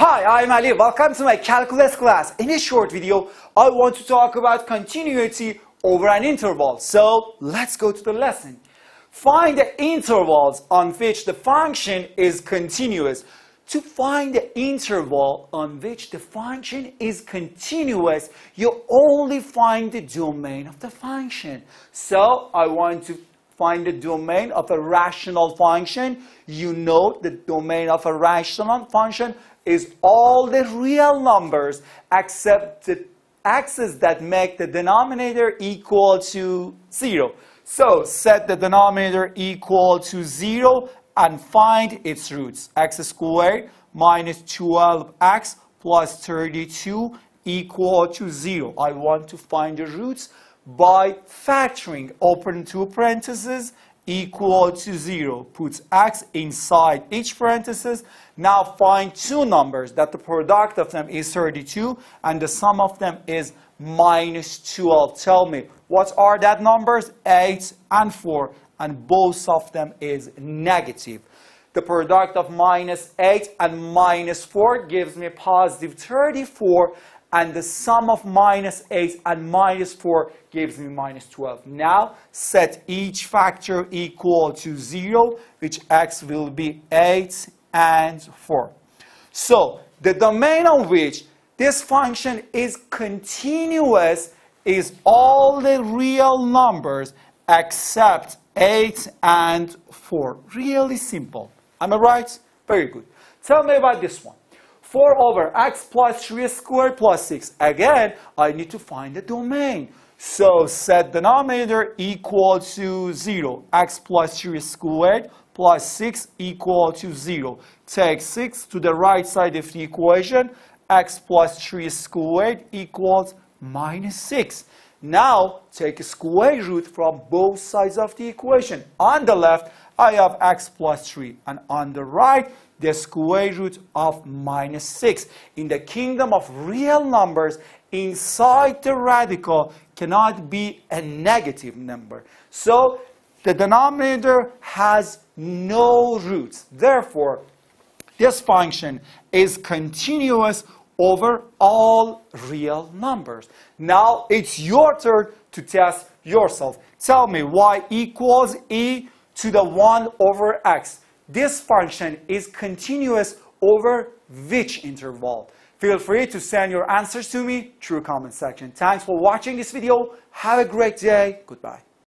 Hi, I'm Ali. Welcome to my calculus class. In this short video, I want to talk about continuity over an interval. So let's go to the lesson. Find the intervals on which the function is continuous. To find the interval on which the function is continuous, you only find the domain of the function. So I want to find the domain of a rational function. You know the domain of a rational function is all the real numbers except the axes that make the denominator equal to 0. So set the denominator equal to 0 and find its roots. x squared minus 12x plus 32 equal to 0. I want to find the roots by factoring, open two parentheses, equal to 0. Puts x inside each parenthesis. Now find two numbers that the product of them is 32 and the sum of them is minus 12. Tell me, what are that numbers? 8 and 4 and both of them is negative. The product of minus 8 and minus 4 gives me positive 34 and the sum of minus 8 and minus 4 gives me minus 12. Now set each factor equal to 0, which x will be 8 and 4. So the domain on which this function is continuous is all the real numbers except 8 and 4. Really simple. Am I right? Very good. Tell me about this one. 4 over x plus 3 squared plus 6. Again, I need to find the domain. So set denominator equal to 0. x plus 3 squared plus 6 equal to 0. Take 6 to the right side of the equation. x plus 3 squared equals minus 6. Now, take a square root from both sides of the equation. On the left, I have x plus 3, and on the right, the square root of minus 6. In the kingdom of real numbers, inside the radical cannot be a negative number. So, the denominator has no roots. Therefore, this function is continuous over all real numbers. Now it's your turn to test yourself. Tell me y equals e to the 1 over x. This function is continuous over which interval? Feel free to send your answers to me through comment section. Thanks for watching this video. Have a great day. Goodbye.